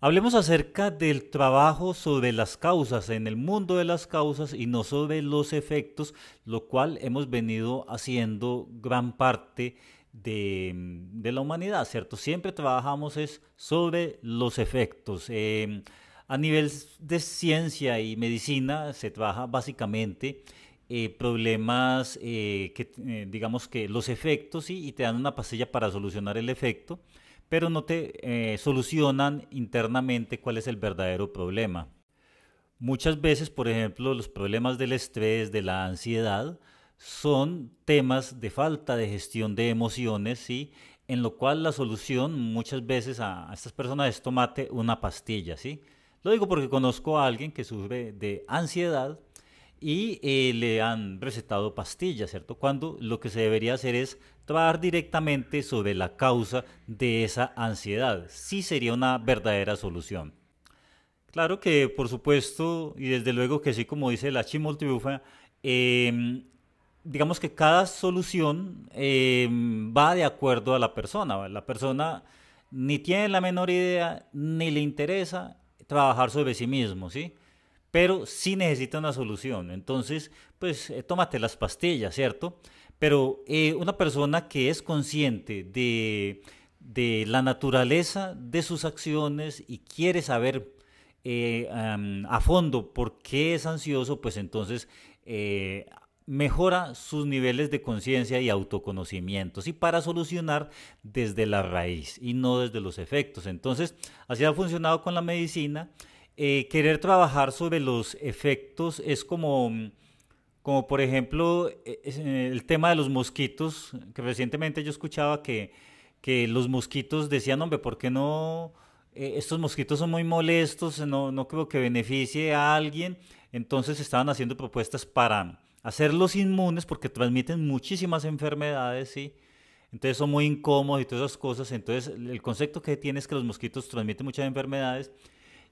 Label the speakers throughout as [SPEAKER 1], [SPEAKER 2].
[SPEAKER 1] Hablemos acerca del trabajo sobre las causas, en el mundo de las causas y no sobre los efectos, lo cual hemos venido haciendo gran parte de, la humanidad, ¿cierto? Siempre trabajamos es sobre los efectos. Eh, a nivel de ciencia y medicina se trabaja básicamente eh, problemas eh, que digamos que los efectos y te dan una pastilla para solucionar el efecto pero no te eh, solucionan internamente cuál es el verdadero problema. Muchas veces, por ejemplo, los problemas del estrés, de la ansiedad, son temas de falta de gestión de emociones, ¿sí? en lo cual la solución muchas veces a, estas personas es tomarte una pastilla. ¿sí? Lo digo porque conozco a alguien que sufre de ansiedad, y eh, le han recetado pastillas, ¿cierto? Cuando lo que se debería hacer es trabajar directamente sobre la causa de esa ansiedad. Sí sería una verdadera solución. Claro que, por supuesto, y desde luego que sí, como dice la Chimoltibufa, em, digamos que cada solución em, va de acuerdo a la persona. La persona ni tiene la menor idea, ni le interesa trabajar sobre sí mismo, ¿sí? pero si necesita una solución. Entonces, pues eh, tómate las pastillas, ¿cierto? Pero eh, una persona que es consciente de, la naturaleza de sus acciones y quiere saber eh, a fondo por qué es ansioso, pues entonces mejora sus niveles de conciencia y autoconocimiento y para solucionar desde la raíz y no desde los efectos. Entonces, así ha funcionado con la medicina. Eh, querer trabajar sobre los efectos es como, mm, como por ejemplo, e, eh, el tema de los mosquitos, que recientemente yo escuchaba que, los mosquitos decían, hombre, ¿por qué no? Eh, estos mosquitos son muy molestos, no, no creo que beneficie a alguien. Entonces estaban haciendo propuestas para hacerlos inmunes porque transmiten muchísimas enfermedades, ¿sí? Entonces son muy incómodos y todas esas cosas. Entonces el concepto que tiene es que los mosquitos transmiten muchas enfermedades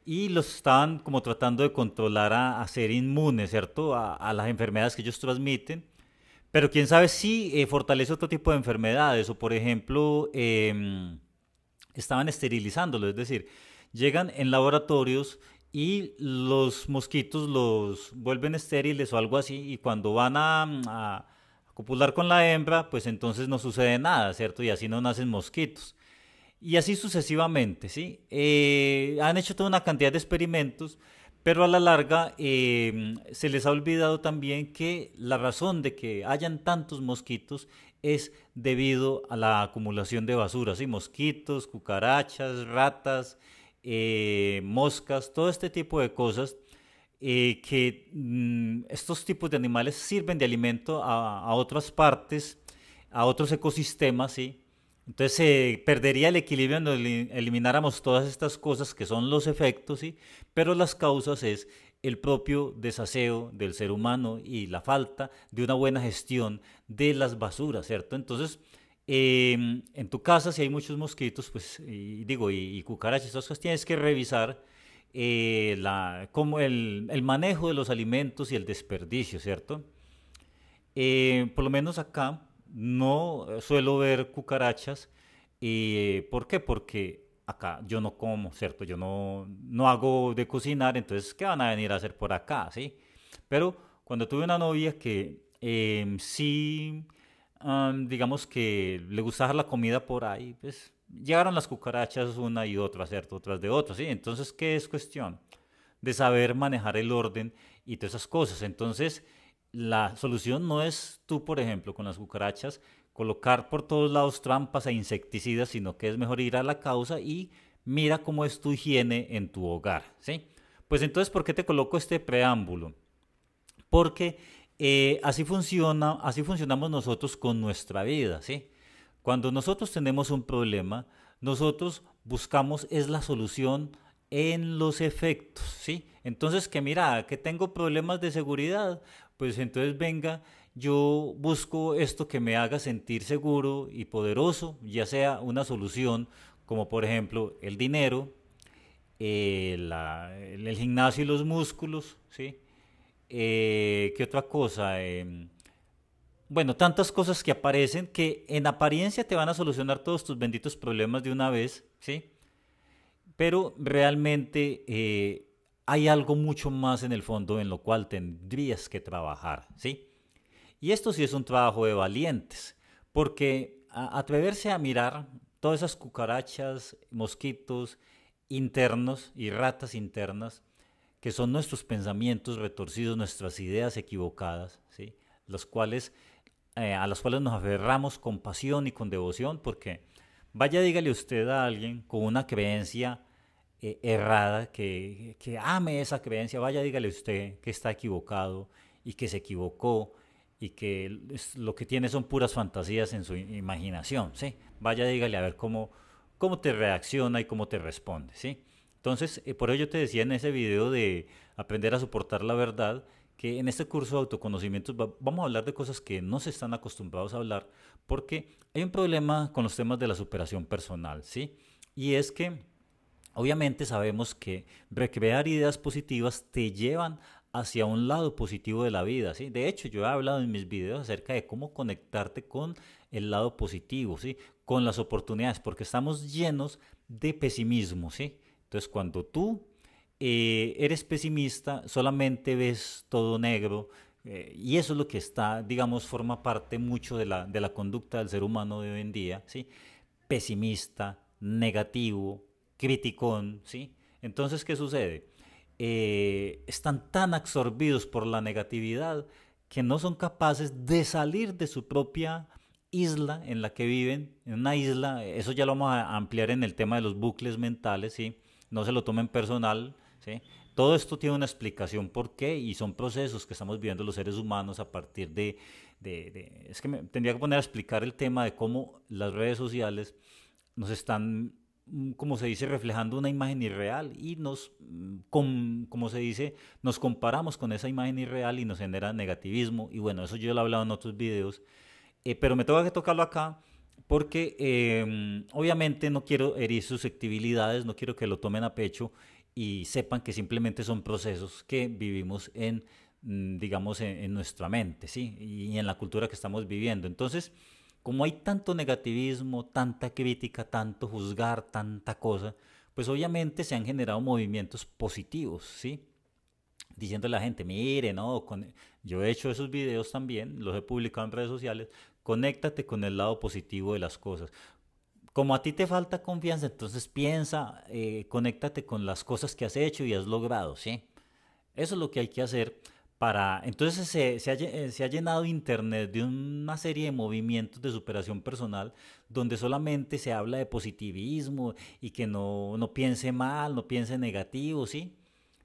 [SPEAKER 1] y los estaban como tratando de controlar a, ser inmunes, ¿cierto? A, las enfermedades que ellos transmiten. Pero quién sabe si eh, fortalece otro tipo de enfermedades o, por ejemplo, em, estaban esterilizándolo, es decir, llegan en laboratorios y los mosquitos los vuelven estériles o algo así y cuando van a, a copular con la hembra, pues entonces no sucede nada, ¿cierto? Y así no nacen mosquitos y así sucesivamente, ¿sí? Eh, han hecho toda una cantidad de experimentos, pero a la larga em, se les ha olvidado también que la razón de que hayan tantos mosquitos es debido a la acumulación de basura, ¿sí? Mosquitos, cucarachas, ratas, eh, moscas, todo este tipo de cosas. Eh, que mm, estos tipos de animales sirven de alimento a, a otras partes, a otros ecosistemas, ¿sí? Entonces se perdería el equilibrio cuando elimináramos todas estas cosas que son los efectos, ¿sí? pero las causas es el propio desaseo del ser humano y la falta de una buena gestión de las basuras, ¿cierto? Entonces, em, en tu casa si hay muchos mosquitos, pues, digo, y, cucarachas, tienes que revisar eh, el, el, manejo de los alimentos y el desperdicio, ¿cierto? Eh, por lo menos acá, no eh, suelo ver cucarachas. ¿Y por qué? Porque acá yo no como, ¿cierto? Yo no, no hago de cocinar, entonces, ¿qué van a venir a hacer por acá? ¿Sí? Pero cuando tuve una novia que em, sí, digamos que le gustaba la comida por ahí, pues llegaron las cucarachas una y otra, ¿cierto? Otras de otras, ¿sí? Entonces, ¿qué es cuestión? De saber manejar el orden y todas esas cosas. Entonces, la solución no es tú, por ejemplo, con las cucarachas, colocar por todos lados trampas e insecticidas, sino que es mejor ir a la causa y mira cómo es tu higiene en tu hogar, ¿sí? Pues entonces, ¿por qué te coloco este preámbulo? Porque eh, así, funciona, así funcionamos nosotros con nuestra vida, ¿sí? Cuando nosotros tenemos un problema, nosotros buscamos es la solución en los efectos, ¿sí? Entonces, que mira, que tengo problemas de seguridad, pues entonces venga, yo busco esto que me haga sentir seguro y poderoso, ya sea una solución como por ejemplo el dinero, eh, el gimnasio y los músculos, ¿sí? Eh, ¿Qué otra cosa? Em, bueno, tantas cosas que aparecen que en apariencia te van a solucionar todos tus benditos problemas de una vez, ¿sí? Pero realmente eh, hay algo mucho más en el fondo en lo cual tendrías que trabajar, ¿sí? Y esto sí es un trabajo de valientes, porque atreverse a mirar todas esas cucarachas, mosquitos internos y ratas internas, que son nuestros pensamientos retorcidos, nuestras ideas equivocadas, ¿sí? Los cuales, eh, a las cuales nos aferramos con pasión y con devoción, porque vaya dígale usted a alguien con una creencia eh, errada, que, ame esa creencia, vaya, dígale usted que está equivocado y que se equivocó y que lo que tiene son puras fantasías en su imaginación, ¿sí? Vaya, dígale a ver cómo, cómo te reacciona y cómo te responde, ¿sí? Entonces, eh, por ello te decía en ese video de aprender a soportar la verdad, que en este curso de autoconocimientos vamos a hablar de cosas que no se están acostumbrados a hablar, porque hay un problema con los temas de la superación personal, ¿sí? Y es que Obviamente sabemos que recrear ideas positivas te llevan hacia un lado positivo de la vida, ¿sí? De hecho, yo he hablado en mis videos acerca de cómo conectarte con el lado positivo, ¿sí? Con las oportunidades, porque estamos llenos de pesimismo, ¿sí? Entonces, cuando tú eh, eres pesimista, solamente ves todo negro, eh, y eso es lo que está, digamos, forma parte mucho de la, de la conducta del ser humano de hoy en día, ¿sí? Pesimista, negativo, criticón, ¿sí? Entonces, ¿qué sucede? Eh, están tan absorbidos por la negatividad que no son capaces de salir de su propia isla en la que viven, en una isla, eso ya lo vamos a ampliar en el tema de los bucles mentales, ¿sí? No se lo tomen personal, ¿sí? Todo esto tiene una explicación por qué y son procesos que estamos viviendo los seres humanos a partir de... de, de es que tendría que poner a explicar el tema de cómo las redes sociales nos están Mm, como se dice, reflejando una imagen irreal y nos, mm, como se dice, nos comparamos con esa imagen irreal y nos genera negativismo. Y bueno, eso yo lo he hablado en otros videos, eh, pero me tengo que tocarlo acá porque em, obviamente no quiero herir susceptibilidades, no quiero que lo tomen a pecho y sepan que simplemente son procesos que vivimos en, mm, digamos, en nuestra mente, ¿sí? Y en la cultura que estamos viviendo. Entonces, como hay tanto negativismo, tanta crítica, tanto juzgar, tanta cosa, pues obviamente se han generado movimientos positivos, ¿sí? Diciendo a la gente, mire, no, yo he hecho esos videos también, los he publicado en redes sociales, conéctate con el lado positivo de las cosas. Como a ti te falta confianza, entonces piensa, eh, conéctate con las cosas que has hecho y has logrado, ¿sí? Eso es lo que hay que hacer entonces eh, se, ha, llenado Internet de una serie de movimientos de superación personal donde solamente se habla de positivismo y que no, piense mal, no piense negativo, ¿sí?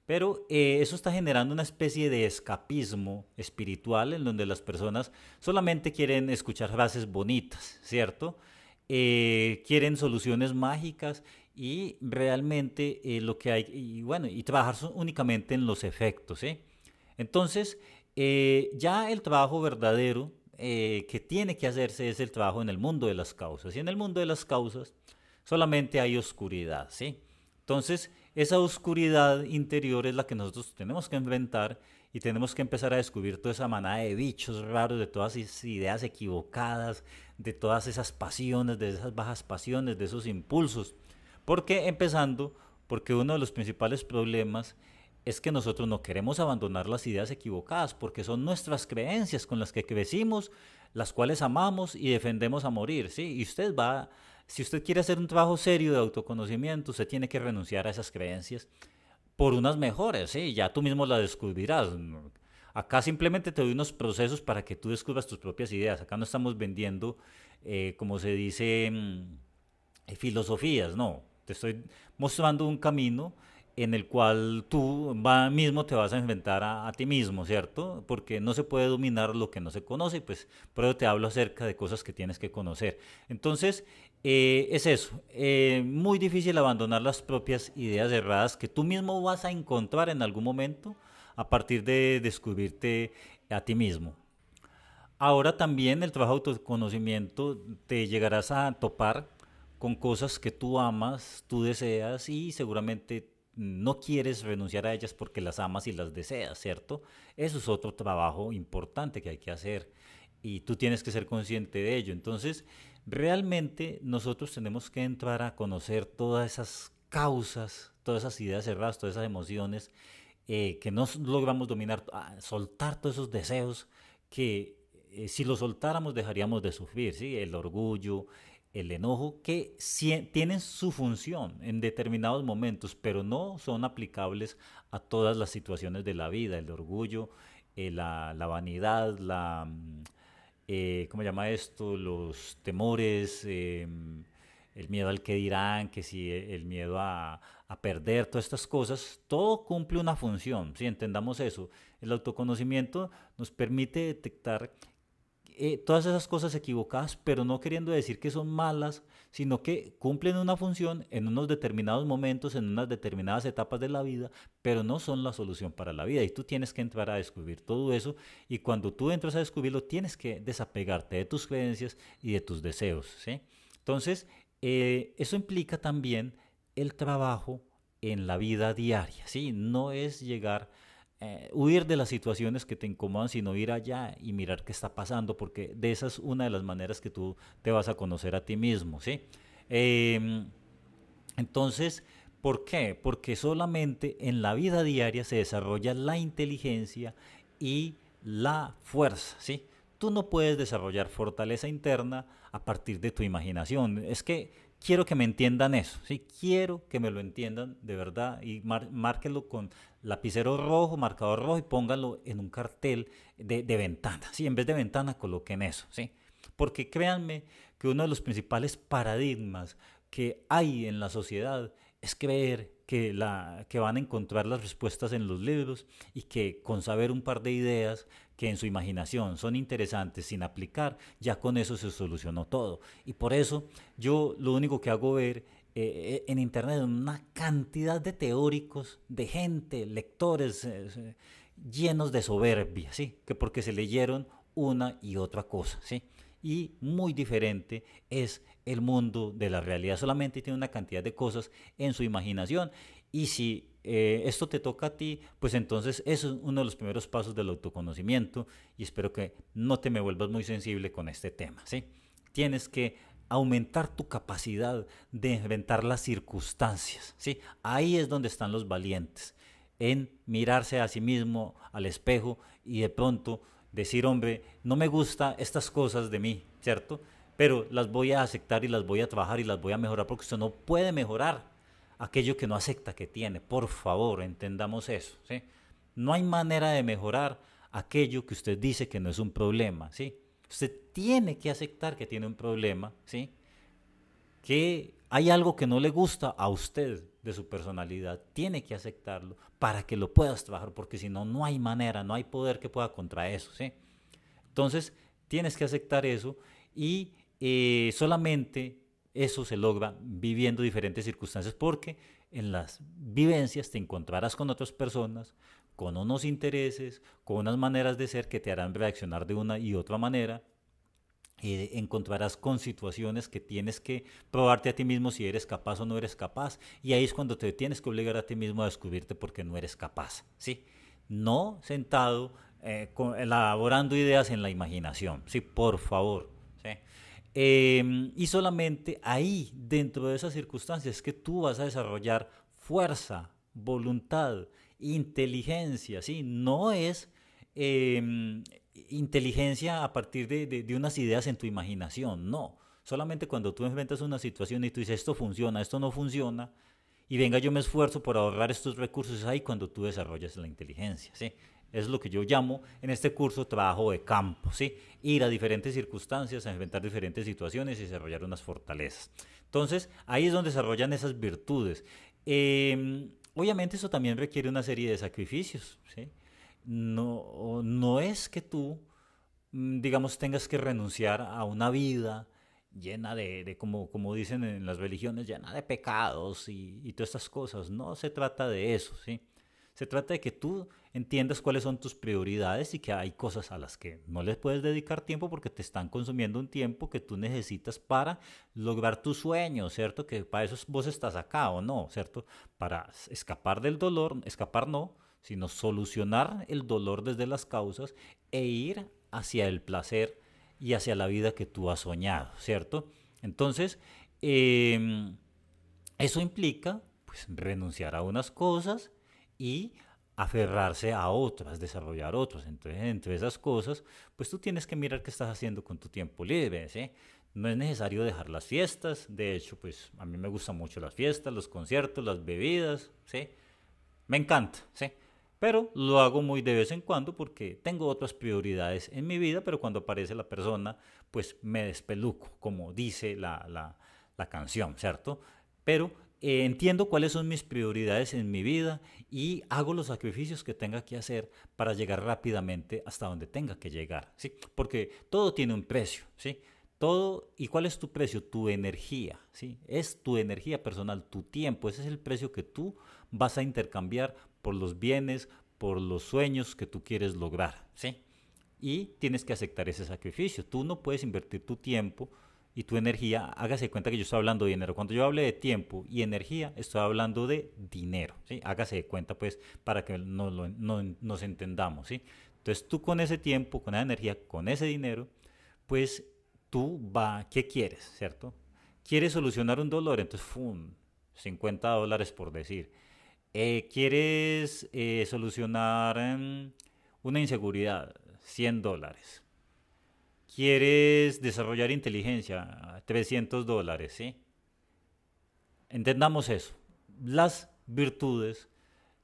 [SPEAKER 1] Pero eh, eso está generando una especie de escapismo espiritual en donde las personas solamente quieren escuchar frases bonitas, ¿cierto? Eh, quieren soluciones mágicas y realmente lo que hay, y bueno, y trabajar únicamente en los efectos, ¿sí? Entonces, eh, ya el trabajo verdadero eh, que tiene que hacerse es el trabajo en el mundo de las causas. Y en el mundo de las causas solamente hay oscuridad, ¿sí? Entonces, esa oscuridad interior es la que nosotros tenemos que enfrentar y tenemos que empezar a descubrir toda esa manada de bichos raros, de todas esas ideas equivocadas, de todas esas pasiones, de esas bajas pasiones, de esos impulsos. Porque empezando, porque uno de los principales problemas es que nosotros no queremos abandonar las ideas equivocadas porque son nuestras creencias con las que crecimos, las cuales amamos y defendemos a morir, ¿sí? Y usted va, si usted quiere hacer un trabajo serio de autoconocimiento, usted tiene que renunciar a esas creencias por unas mejores, ¿sí? Ya tú mismo las descubrirás. Acá simplemente te doy unos procesos para que tú descubras tus propias ideas. Acá no estamos vendiendo, eh, como se dice, mm, eh, filosofías, no. Te estoy mostrando un camino en el cual tú mismo te vas a inventar a, ti mismo, ¿cierto? Porque no se puede dominar lo que no se conoce, pues por eso te hablo acerca de cosas que tienes que conocer. Entonces, eh, es eso, eh, muy difícil abandonar las propias ideas erradas que tú mismo vas a encontrar en algún momento a partir de descubrirte a ti mismo. Ahora también el trabajo de autoconocimiento te llegarás a topar con cosas que tú amas, tú deseas y seguramente no quieres renunciar a ellas porque las amas y las deseas, ¿cierto? Eso es otro trabajo importante que hay que hacer y tú tienes que ser consciente de ello. Entonces, realmente nosotros tenemos que entrar a conocer todas esas causas, todas esas ideas cerradas, todas esas emociones eh, que no logramos dominar, ah, soltar todos esos deseos que eh, si los soltáramos dejaríamos de sufrir, ¿sí? El orgullo, el enojo que tienen su función en determinados momentos, pero no son aplicables a todas las situaciones de la vida, el orgullo, eh, la, vanidad, la, mm, eh, ¿cómo llama esto? Los temores, em, el miedo al que dirán, que si eh, el miedo a, perder, todas estas cosas, todo cumple una función, si entendamos eso. El autoconocimiento nos permite detectar eh, todas esas cosas equivocadas, pero no queriendo decir que son malas, sino que cumplen una función en unos determinados momentos, en unas determinadas etapas de la vida, pero no son la solución para la vida. Y tú tienes que entrar a descubrir todo eso y cuando tú entras a descubrirlo, tienes que desapegarte de tus creencias y de tus deseos. Entonces, eh, eso implica también el trabajo en la vida diaria, No es llegar eh, huir de las situaciones que te incomodan, sino ir allá y mirar qué está pasando, porque de esa es una de las maneras que tú te vas a conocer a ti mismo, ¿sí? Em, entonces, ¿por qué? Porque solamente en la vida diaria se desarrolla la inteligencia y la fuerza, ¿sí? Tú no puedes desarrollar fortaleza interna a partir de tu imaginación. Es que quiero que me entiendan eso, ¿sí? Quiero que me lo entiendan de verdad y márquelo márquenlo con lapicero rojo, marcador rojo y póngalo en un cartel de, ventanas. ventana. En vez de ventana, coloquen eso. ¿sí? Porque créanme que uno de los principales paradigmas que hay en la sociedad es creer que, la, que van a encontrar las respuestas en los libros y que con saber un par de ideas que en su imaginación son interesantes sin aplicar, ya con eso se solucionó todo. Y por eso yo lo único que hago ver eh, eh, en Internet una cantidad de teóricos, de gente, lectores eh, llenos de soberbia, ¿sí? que porque se leyeron una y otra cosa. ¿sí? Y muy diferente es el mundo de la realidad, solamente tiene una cantidad de cosas en su imaginación. Y si esto te toca a ti, pues entonces eso es uno de los primeros pasos del autoconocimiento y espero que no te me vuelvas muy sensible con este tema. ¿sí? Tienes que aumentar tu capacidad de enfrentar las circunstancias. ¿sí? Ahí es donde están los valientes, en mirarse a sí mismo al espejo y de pronto decir, hombre, no me gusta estas cosas de mí, ¿cierto? Pero las voy a aceptar y las voy a trabajar y las voy a mejorar porque usted no puede mejorar aquello que no acepta que tiene. Por favor, entendamos eso. ¿sí? No hay manera de mejorar aquello que usted dice que no es un problema, ¿sí? Usted tiene que aceptar que tiene un problema, ¿sí? Que hay algo que no le gusta a usted de su personalidad, tiene que aceptarlo para que lo puedas trabajar, porque si no, no hay manera, no hay poder que pueda contra eso, ¿sí? Entonces, tienes que aceptar eso y eh, solamente eso se logra viviendo diferentes circunstancias, porque en las vivencias te encontrarás con otras personas, con unos intereses, con unas maneras de ser que te harán reaccionar de una y otra manera. y eh, encontrarás con situaciones que tienes que probarte a ti mismo si eres capaz o no eres capaz. Y ahí es cuando te tienes que obligar a ti mismo a descubrirte porque no eres capaz. ¿sí? No sentado eh, elaborando ideas en la imaginación. ¿sí? Por favor. ¿sí? Em, y solamente ahí, dentro de esas circunstancias, que tú vas a desarrollar fuerza, voluntad, inteligencia, ¿sí? No es em, inteligencia a partir de, unas ideas en tu imaginación, no. Solamente cuando tú enfrentas una situación y tú dices, esto funciona, esto no funciona, y venga, yo me esfuerzo por ahorrar estos recursos, es ahí cuando tú desarrollas la inteligencia, ¿sí? Es lo que yo llamo en este curso trabajo de campo, ¿sí? Ir a diferentes circunstancias, a enfrentar diferentes situaciones y desarrollar unas fortalezas. Entonces, ahí es donde desarrollan esas virtudes. Eh, Obviamente eso también requiere una serie de sacrificios. ¿sí? No, no es que tú, mm, digamos, tengas que renunciar a una vida llena de, de como, dicen en las religiones, llena de pecados y, y, todas estas cosas. No se trata de eso, ¿sí? Se trata de que tú entiendas cuáles son tus prioridades y que hay cosas a las que no les puedes dedicar tiempo porque te están consumiendo un tiempo que tú necesitas para lograr tus sueños, ¿cierto? Que para eso vos estás acá o no, ¿cierto? Para escapar del dolor, escapar no, sino solucionar el dolor desde las causas e ir hacia el placer y hacia la vida que tú has soñado, ¿cierto? Entonces, em, eso implica pues, renunciar a unas cosas y aferrarse a otras, desarrollar otras. Entonces, entre esas cosas, pues tú tienes que mirar qué estás haciendo con tu tiempo libre, ¿sí? No es necesario dejar las fiestas, de hecho, pues a mí me gustan mucho las fiestas, los conciertos, las bebidas, ¿sí? Me encanta, ¿sí? Pero lo hago muy de vez en cuando porque tengo otras prioridades en mi vida, pero cuando aparece la persona, pues me despeluco, como dice la, la, la canción, ¿cierto? Pero eh, entiendo cuáles son mis prioridades en mi vida y hago los sacrificios que tenga que hacer para llegar rápidamente hasta donde tenga que llegar, ¿sí? Porque todo tiene un precio, ¿sí? Todo, ¿y cuál es tu precio? Tu energía, ¿sí? Es tu energía personal, tu tiempo, ese es el precio que tú vas a intercambiar por los bienes, por los sueños que tú quieres lograr, ¿sí? Y tienes que aceptar ese sacrificio. Tú no puedes invertir tu tiempo, y tu energía, hágase cuenta que yo estoy hablando de dinero. Cuando yo hable de tiempo y energía, estoy hablando de dinero, ¿sí? Hágase de cuenta, pues, para que nos, no, nos entendamos, ¿sí? Entonces tú con ese tiempo, con esa energía, con ese dinero, pues tú va, ¿qué quieres, cierto? Quieres solucionar un dolor, entonces, 50 dólares por decir. Eh, quieres eh, solucionar em, una inseguridad, 100 dólares quieres desarrollar inteligencia, 300 dólares, ¿sí? Entendamos eso. Las virtudes,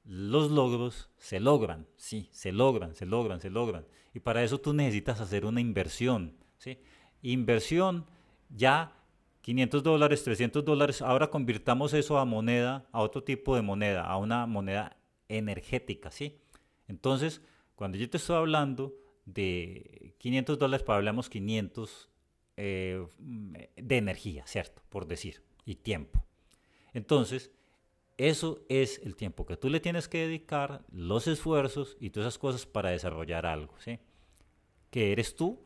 [SPEAKER 1] los logros se logran, sí, se logran, se logran, se logran. Y para eso tú necesitas hacer una inversión, ¿sí? Inversión ya 500 dólares, 300 dólares, ahora convirtamos eso a moneda, a otro tipo de moneda, a una moneda energética, ¿sí? Entonces, cuando yo te estoy hablando de 500 dólares, para hablamos 500 eh, de energía, ¿cierto? Por decir, y tiempo. Entonces, eso es el tiempo que tú le tienes que dedicar, los esfuerzos y todas esas cosas para desarrollar algo, ¿sí? Que eres tú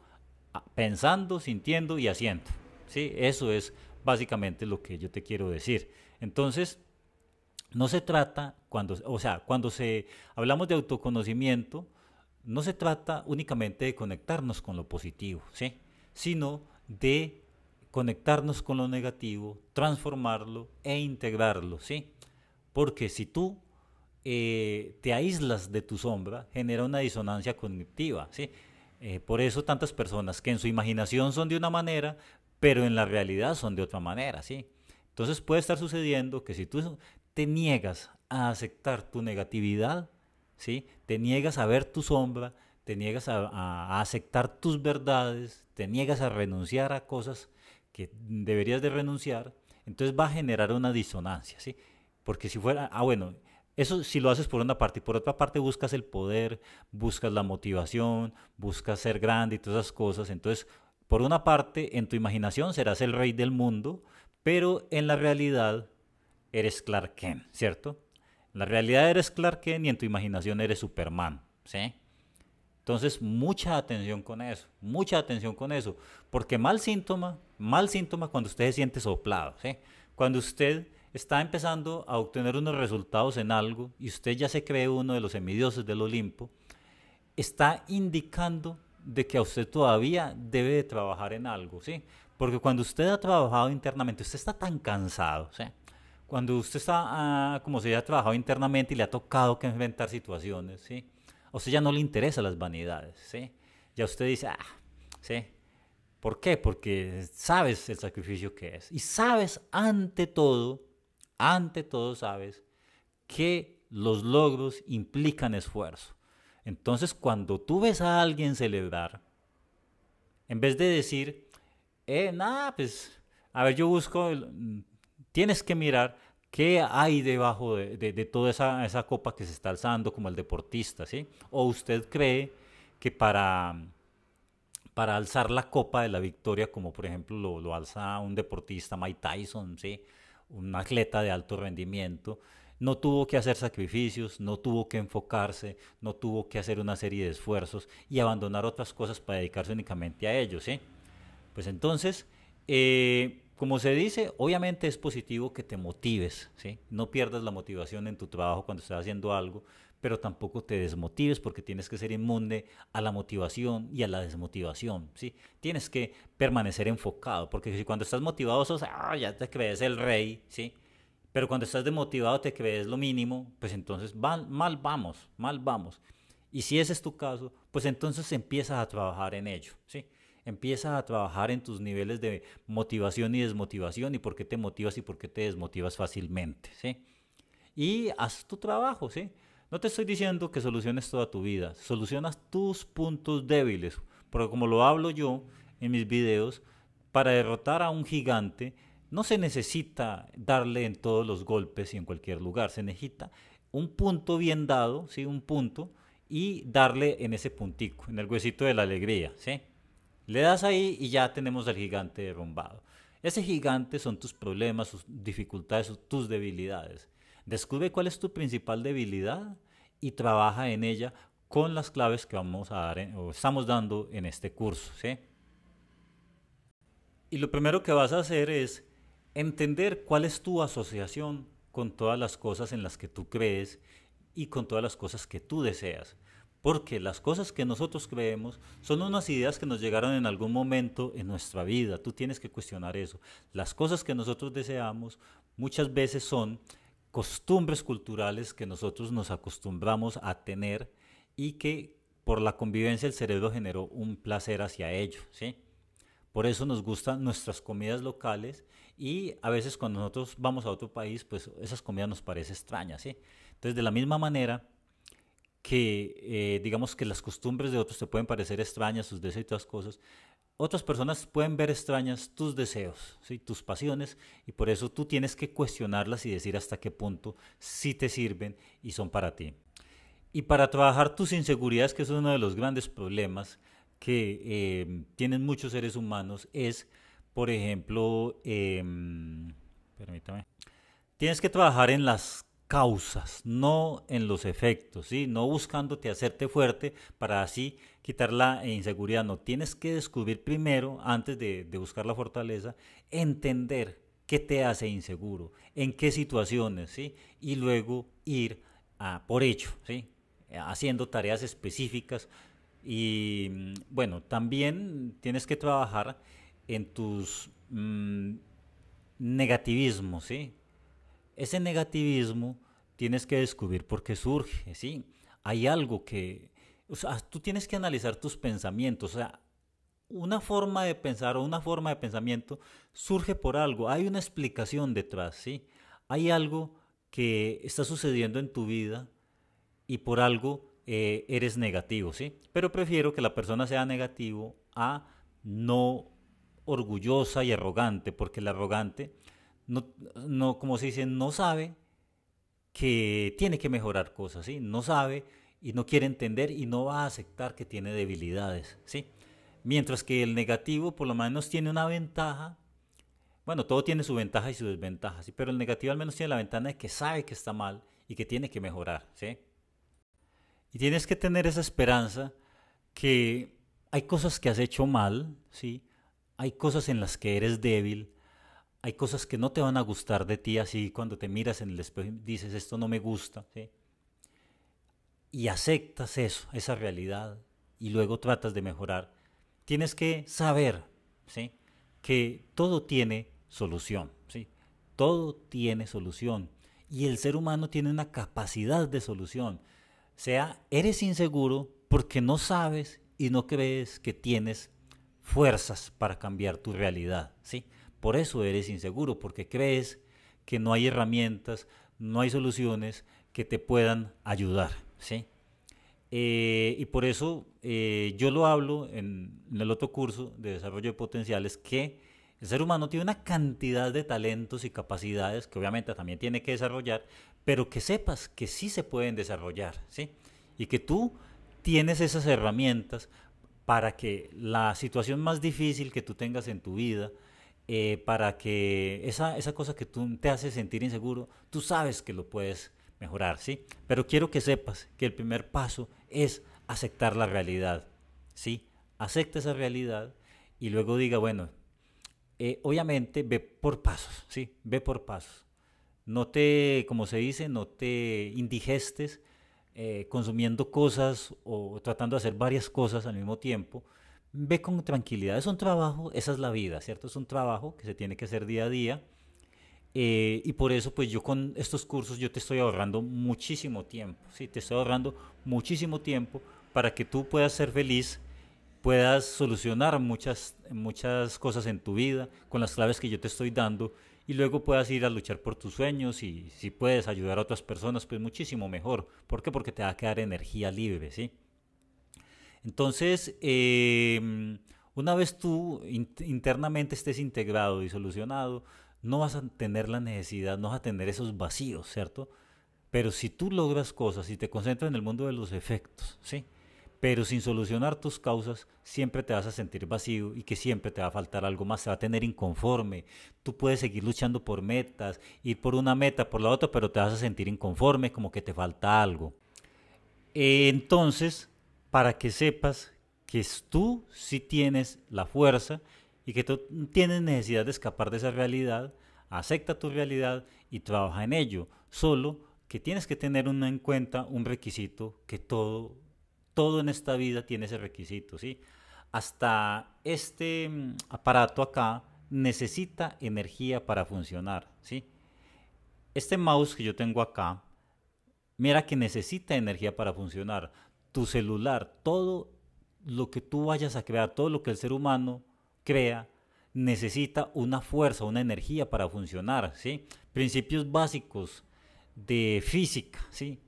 [SPEAKER 1] ah, pensando, sintiendo y haciendo, ¿sí? Eso es básicamente lo que yo te quiero decir. Entonces, no se trata cuando, o sea, cuando se hablamos de autoconocimiento, no se trata únicamente de conectarnos con lo positivo, ¿sí? sino de conectarnos con lo negativo, transformarlo e integrarlo, ¿sí? Porque si tú eh, te aíslas de tu sombra, genera una disonancia cognitiva, ¿sí? Eh, por eso tantas personas que en su imaginación son de una manera, pero en la realidad son de otra manera, ¿sí? Entonces puede estar sucediendo que si tú te niegas a aceptar tu negatividad, ¿sí? te niegas a ver tu sombra, te niegas a, aceptar tus verdades, te niegas a renunciar a cosas que deberías de renunciar, entonces va a generar una disonancia, ¿sí? Porque si fuera, ah, bueno, eso si lo haces por una parte y por otra parte buscas el poder, buscas la motivación, buscas ser grande y todas esas cosas, entonces por una parte en tu imaginación serás el rey del mundo, pero en la realidad eres Clark Kent, ¿cierto? la realidad eres Clark Kent y en tu imaginación eres Superman, ¿sí? Entonces, mucha atención con eso, mucha atención con eso, porque mal síntoma, mal síntoma cuando usted se siente soplado, ¿sí? Cuando usted está empezando a obtener unos resultados en algo y usted ya se cree uno de los semidioses del Olimpo, está indicando de que a usted todavía debe trabajar en algo, ¿sí? Porque cuando usted ha trabajado internamente, usted está tan cansado, ¿sí? cuando usted está, ah, como se ha trabajado internamente y le ha tocado que enfrentar situaciones, ¿sí? A usted ya no le interesan las vanidades, ¿sí? Ya usted dice, ah, ¿sí? ¿Por qué? Porque sabes el sacrificio que es. Y sabes ante todo, ante todo sabes que los logros implican esfuerzo. Entonces, cuando tú ves a alguien celebrar, en vez de decir, eh, nada, pues, a ver, yo busco, tienes que mirar qué hay debajo de, toda esa, copa que se está alzando como el deportista, ¿sí? ¿O usted cree que para, para alzar la copa de la victoria, como por ejemplo lo, alza un deportista, Mike Tyson, ¿sí? Un atleta de alto rendimiento, no tuvo que hacer sacrificios, no tuvo que enfocarse, no tuvo que hacer una serie de esfuerzos y abandonar otras cosas para dedicarse únicamente a ellos, ¿sí? Pues entonces, eh, como se dice, obviamente es positivo que te motives, ¿sí? No pierdas la motivación en tu trabajo cuando estás haciendo algo, pero tampoco te desmotives porque tienes que ser inmune a la motivación y a la desmotivación, ¿sí? Tienes que permanecer enfocado, porque si cuando estás motivado sos, sea ah, ya te crees el rey, ¿sí? Pero cuando estás desmotivado te crees lo mínimo, pues entonces mal vamos, mal vamos. Y si ese es tu caso, pues entonces empiezas a trabajar en ello, ¿sí? Empieza a trabajar en tus niveles de motivación y desmotivación y por qué te motivas y por qué te desmotivas fácilmente, ¿sí? Y haz tu trabajo, ¿sí? No te estoy diciendo que soluciones toda tu vida, solucionas tus puntos débiles, porque como lo hablo yo en mis videos, para derrotar a un gigante no se necesita darle en todos los golpes y en cualquier lugar, se necesita un punto bien dado, ¿sí? Un punto y darle en ese puntico, en el huesito de la alegría, ¿sí? Le das ahí y ya tenemos al gigante derrumbado. Ese gigante son tus problemas, tus dificultades, tus debilidades. Descubre cuál es tu principal debilidad y trabaja en ella con las claves que vamos a dar o estamos dando en este curso. ¿sí? Y lo primero que vas a hacer es entender cuál es tu asociación con todas las cosas en las que tú crees y con todas las cosas que tú deseas porque las cosas que nosotros creemos son unas ideas que nos llegaron en algún momento en nuestra vida. Tú tienes que cuestionar eso. Las cosas que nosotros deseamos muchas veces son costumbres culturales que nosotros nos acostumbramos a tener y que por la convivencia el cerebro generó un placer hacia ello, ¿sí? Por eso nos gustan nuestras comidas locales y a veces cuando nosotros vamos a otro país, pues esas comidas nos parecen extrañas, ¿sí? Entonces, de la misma manera, que eh, digamos que las costumbres de otros te pueden parecer extrañas, sus deseos y todas cosas, otras personas pueden ver extrañas tus deseos, ¿sí? tus pasiones, y por eso tú tienes que cuestionarlas y decir hasta qué punto sí te sirven y son para ti. Y para trabajar tus inseguridades, que es uno de los grandes problemas que eh, tienen muchos seres humanos, es, por ejemplo, em, permítame, tienes que trabajar en las causas, no en los efectos, ¿sí? no buscándote hacerte fuerte para así quitar la inseguridad. No, tienes que descubrir primero, antes de, buscar la fortaleza, entender qué te hace inseguro, en qué situaciones, ¿sí? y luego ir a por hecho, ¿sí? haciendo tareas específicas. Y mm, bueno, también tienes que trabajar en tus mm, negativismos, ¿sí? ese negativismo tienes que descubrir por qué surge, ¿sí? Hay algo que, o sea, tú tienes que analizar tus pensamientos, o sea, una forma de pensar o una forma de pensamiento surge por algo, hay una explicación detrás, ¿sí? Hay algo que está sucediendo en tu vida y por algo eh, eres negativo, ¿sí? Pero prefiero que la persona sea negativo a no orgullosa y arrogante, porque la arrogante no, como se dice, no sabe que tiene que mejorar cosas, ¿sí? No sabe y no quiere entender y no va a aceptar que tiene debilidades, ¿sí? Mientras que el negativo por lo menos tiene una ventaja, bueno, todo tiene su ventaja y su desventaja, ¿sí? Pero el negativo al menos tiene la ventana de que sabe que está mal y que tiene que mejorar, ¿sí? Y tienes que tener esa esperanza que hay cosas que has hecho mal, ¿sí? Hay cosas en las que eres débil, hay cosas que no te van a gustar de ti así cuando te miras en el espejo y dices esto no me gusta. Y aceptas eso, esa realidad, y luego tratas de mejorar. Tienes que saber ¿sí? que todo tiene solución. ¿sí? Todo tiene solución. Y el ser humano tiene una capacidad de solución. O sea, eres inseguro porque no sabes y no crees que tienes fuerzas para cambiar tu realidad. ¿sí? Por eso eres inseguro, porque crees que no hay herramientas, no hay soluciones que te puedan ayudar. ¿sí? Eh, y por eso eh, yo lo hablo en, en, el otro curso de desarrollo de potenciales, que el ser humano tiene una cantidad de talentos y capacidades que obviamente también tiene que desarrollar, pero que sepas que sí se pueden desarrollar, ¿sí? Y que tú tienes esas herramientas para que la situación más difícil que tú tengas en tu vida, eh, para que esa, cosa que tú te hace sentir inseguro, tú sabes que lo puedes mejorar, ¿sí? Pero quiero que sepas que el primer paso es aceptar la realidad, ¿sí? Acepta esa realidad y luego diga, bueno, eh, obviamente ve por pasos, ¿sí? Ve por pasos. No te, como se dice, no te indigestes eh, consumiendo cosas o tratando de hacer varias cosas al mismo tiempo, ve con tranquilidad. Es un trabajo, esa es la vida, ¿cierto? Es un trabajo que se tiene que hacer día a día. Eh, y por eso, pues yo con estos cursos, yo te estoy ahorrando muchísimo tiempo, ¿sí? Te estoy ahorrando muchísimo tiempo para que tú puedas ser feliz, puedas solucionar muchas, muchas cosas en tu vida con las claves que yo te estoy dando y luego puedas ir a luchar por tus sueños y si puedes ayudar a otras personas, pues muchísimo mejor. ¿Por qué? Porque te va a quedar energía libre, ¿sí? Entonces, em, una vez tú internamente estés integrado y solucionado, no vas a tener la necesidad, no vas a tener esos vacíos, ¿cierto? Pero si tú logras cosas y te concentras en el mundo de los efectos, ¿sí? Pero sin solucionar tus causas, siempre te vas a sentir vacío y que siempre te va a faltar algo más, te va a tener inconforme. Tú puedes seguir luchando por metas, ir por una meta, por la otra, pero te vas a sentir inconforme, como que te falta algo. Entonces, para que sepas que tú sí tienes la fuerza y que tú tienes necesidad de escapar de esa realidad, acepta tu realidad y trabaja en ello, solo que tienes que tener en cuenta un requisito que todo todo en esta vida tiene ese requisito, ¿sí? Hasta este mm, aparato acá necesita energía para funcionar, ¿sí? Este mouse que yo tengo acá, mira que necesita energía para funcionar tu celular, todo lo que tú vayas a crear, todo lo que el ser humano crea, necesita una fuerza, una energía para funcionar, ¿sí? Principios básicos de física, ¿sí?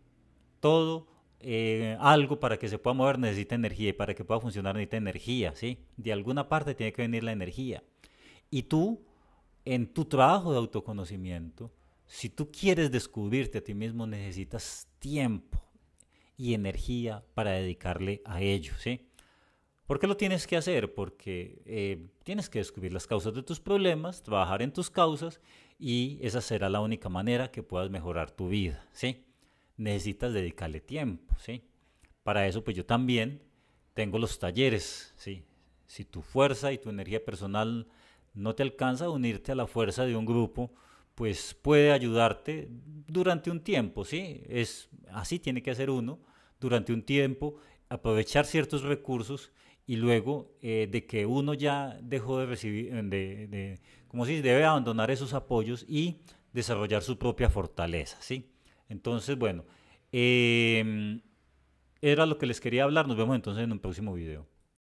[SPEAKER 1] Todo, eh, algo para que se pueda mover necesita energía y para que pueda funcionar necesita energía, ¿sí? De alguna parte tiene que venir la energía. Y tú, en tu trabajo de autoconocimiento, si tú quieres descubrirte a ti mismo, necesitas tiempo, y energía para dedicarle a ello, ¿sí? ¿Por qué lo tienes que hacer? Porque eh, tienes que descubrir las causas de tus problemas, trabajar en tus causas y esa será la única manera que puedas mejorar tu vida, ¿sí? Necesitas dedicarle tiempo, ¿sí? Para eso pues yo también tengo los talleres, ¿sí? Si tu fuerza y tu energía personal no te alcanza a unirte a la fuerza de un grupo, pues puede ayudarte durante un tiempo, ¿sí? Es así tiene que hacer uno durante un tiempo, aprovechar ciertos recursos y luego eh, de que uno ya dejó de recibir, eh, de, como si debe abandonar esos apoyos y desarrollar su propia fortaleza, ¿sí? Entonces, bueno, em, era lo que les quería hablar, nos vemos entonces en un próximo video.